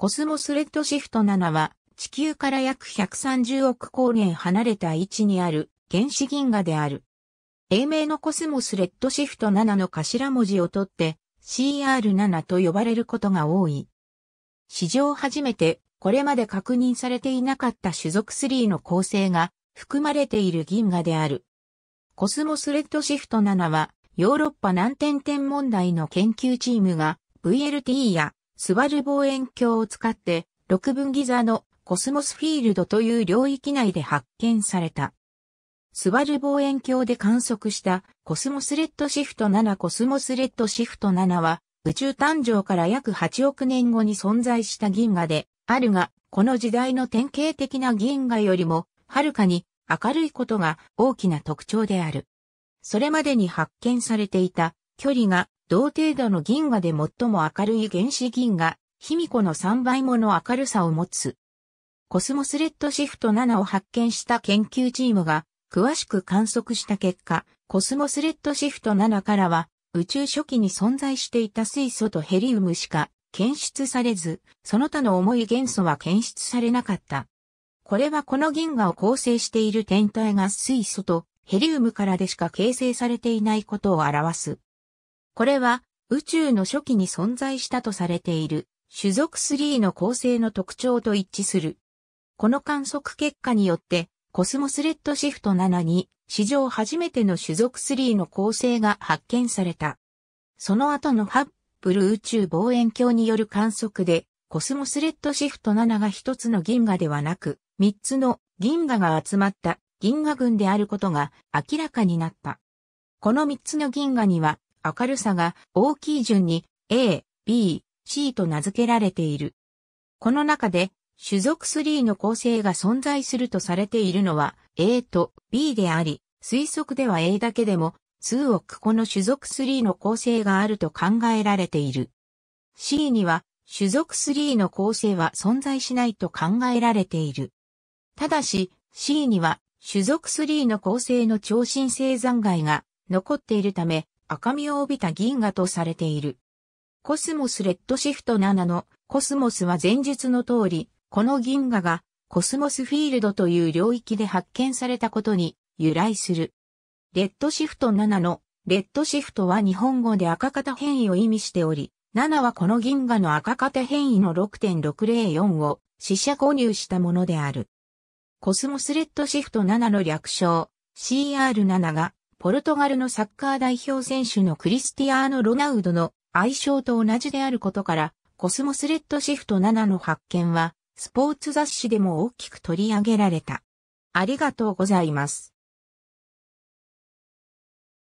コスモスレッドシフト7は、地球から約130億光年離れた位置にある原子銀河である。英名のコスモスレッドシフト7の頭文字を取って CR7 と呼ばれることが多い。史上初めてこれまで確認されていなかった種族3の構成が含まれている銀河である。コスモスレッドシフト7はヨーロッパ難点点問題の研究チームが VLT やスバル望遠鏡を使って、六分ギザのコスモスフィールドという領域内で発見された。スバル望遠鏡で観測したコスモスレッドシフト7コスモスレッドシフト7は宇宙誕生から約8億年後に存在した銀河であるが、この時代の典型的な銀河よりもはるかに明るいことが大きな特徴である。それまでに発見されていた距離が同程度の銀河で最も明るい原子銀河、卑弥呼の3倍もの明るさを持つ。コスモスレッドシフト7を発見した研究チームが、詳しく観測した結果、コスモスレッドシフト7からは、宇宙初期に存在していた水素とヘリウムしか検出されず、その他の重い元素は検出されなかった。これはこの銀河を構成している天体が水素とヘリウムからでしか形成されていないことを表す。これは宇宙の初期に存在したとされている種族3の構成の特徴と一致する。この観測結果によって、コスモスレッドシフト7に史上初めての種族3の構成が発見された。その後のハッブル宇宙望遠鏡による観測で、コスモスレッドシフト7が一つの銀河ではなく、三つの銀河が集まった銀河群であることが明らかになった。この三つの銀河には明るさが大きい順に A、B、C と名付けられている。この中で、種族3の構成が存在するとされているのは A と B であり、推測では A だけでも数億個の種族3の構成があると考えられている。C には種族3の構成は存在しないと考えられている。ただし C には種族3の構成の超新星残骸が残っているため赤みを帯びた銀河とされている。コスモスレッドシフト7のコスモスは前述の通り、この銀河がコスモスフィールドという領域で発見されたことに由来する。レッドシフト7のレッドシフトは日本語で赤型変異を意味しており、7はこの銀河の赤型変異の6.604を死者購入したものである。コスモスレッドシフト7の略称 CR7 がポルトガルのサッカー代表選手のクリスティアーノ・ロナウドの愛称と同じであることから、コスモスレッドシフト7の発見は、スポーツ雑誌でも大きく取り上げられた。ありがとうございます。